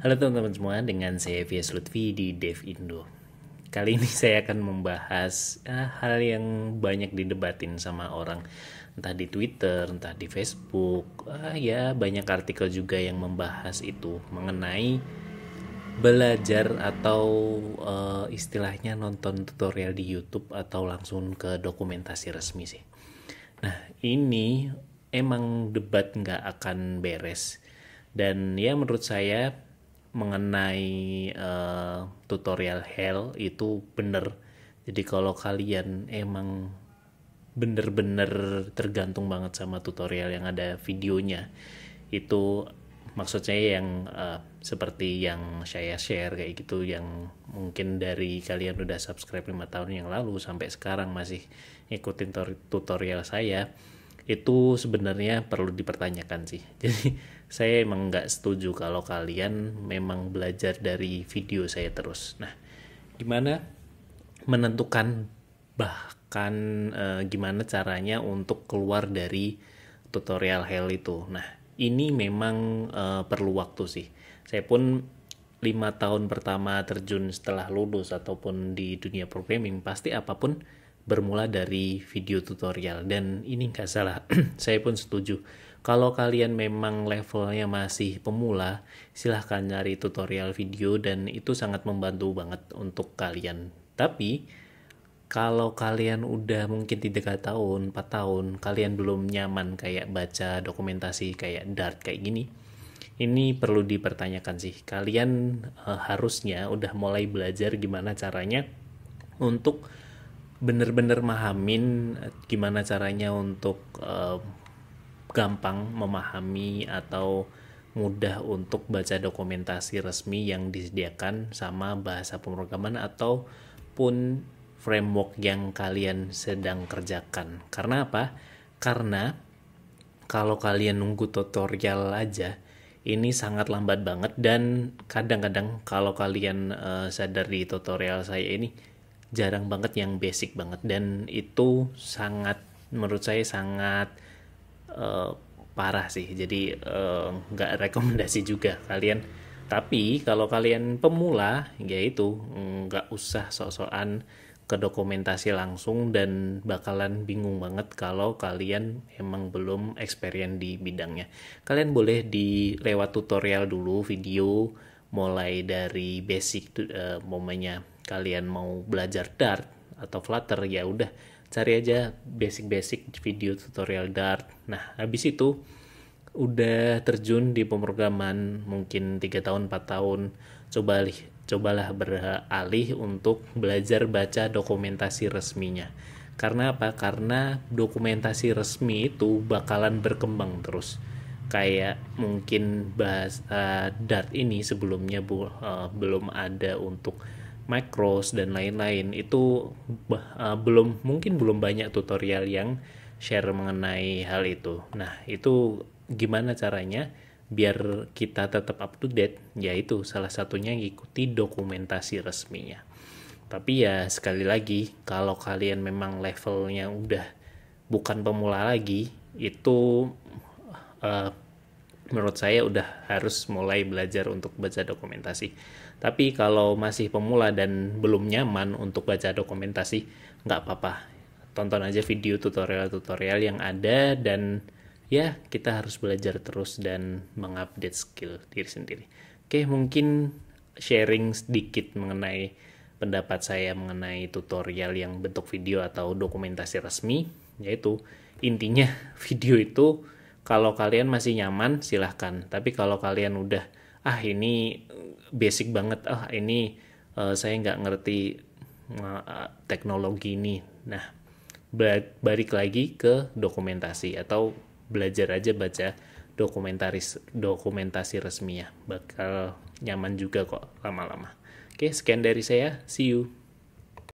Halo teman-teman semua, dengan saya Vias Lutfi di Dev Indo. Kali ini saya akan membahas eh, hal yang banyak didebatin sama orang, entah di Twitter, entah di Facebook. Ah, ya, banyak artikel juga yang membahas itu mengenai belajar atau uh, istilahnya nonton tutorial di YouTube atau langsung ke dokumentasi resmi sih. Nah, ini emang debat nggak akan beres. Dan ya menurut saya mengenai uh, tutorial hell itu bener jadi kalau kalian emang bener-bener tergantung banget sama tutorial yang ada videonya itu maksudnya yang uh, seperti yang saya share kayak gitu yang mungkin dari kalian udah subscribe lima tahun yang lalu sampai sekarang masih ikutin tutorial saya itu sebenarnya perlu dipertanyakan sih. Jadi saya emang nggak setuju kalau kalian memang belajar dari video saya terus. Nah, gimana menentukan bahkan e, gimana caranya untuk keluar dari tutorial hell itu. Nah, ini memang e, perlu waktu sih. Saya pun lima tahun pertama terjun setelah lulus ataupun di dunia programming pasti apapun bermula dari video tutorial dan ini nggak salah saya pun setuju kalau kalian memang levelnya masih pemula silahkan nyari tutorial video dan itu sangat membantu banget untuk kalian tapi kalau kalian udah mungkin tiga tahun, 4 tahun, kalian belum nyaman kayak baca dokumentasi kayak Dart kayak gini, ini perlu dipertanyakan sih. Kalian e, harusnya udah mulai belajar gimana caranya untuk bener-bener mahamin eh, gimana caranya untuk uh, gampang memahami atau mudah untuk baca dokumentasi resmi yang disediakan sama bahasa pemrograman ataupun framework yang kalian sedang kerjakan. Karena apa? Karena kalau kalian nunggu tutorial aja, ini sangat lambat banget dan kadang-kadang kalau kalian uh, eh, sadar di tutorial saya ini jarang banget yang basic banget dan itu sangat menurut saya sangat uh, parah sih jadi eh, nggak uh, rekomendasi juga kalian tapi kalau kalian pemula ya itu nggak usah sok-sokan ke dokumentasi langsung dan bakalan bingung banget kalau kalian emang belum experience di bidangnya. Kalian boleh di lewat tutorial dulu video mulai dari basic uh, momennya kalian mau belajar Dart atau Flutter ya udah cari aja basic-basic video tutorial Dart. Nah, habis itu udah terjun di pemrograman mungkin 3 tahun 4 tahun coba alih cobalah beralih untuk belajar baca dokumentasi resminya. Karena apa? Karena dokumentasi resmi itu bakalan berkembang terus. Kayak mungkin bahasa eh, Dart ini sebelumnya bu, uh, belum ada untuk macros dan lain-lain itu uh, belum mungkin belum banyak tutorial yang share mengenai hal itu. Nah, itu gimana caranya biar kita tetap up to date yaitu salah satunya ikuti dokumentasi resminya. Tapi ya sekali lagi kalau kalian memang levelnya udah bukan pemula lagi itu uh, menurut saya udah harus mulai belajar untuk baca dokumentasi. Tapi kalau masih pemula dan belum nyaman untuk baca dokumentasi, nggak apa-apa. Tonton aja video tutorial-tutorial yang ada dan ya kita harus belajar terus dan mengupdate skill diri sendiri. Oke, mungkin sharing sedikit mengenai pendapat saya mengenai tutorial yang bentuk video atau dokumentasi resmi, yaitu intinya video itu kalau kalian masih nyaman, silahkan. Tapi kalau kalian udah, ah ini basic banget, ah ini uh, saya nggak ngerti uh, teknologi ini. Nah, balik lagi ke dokumentasi atau belajar aja baca dokumentaris dokumentasi resmi ya, Bakal nyaman juga kok lama-lama. Oke, sekian dari saya. See you.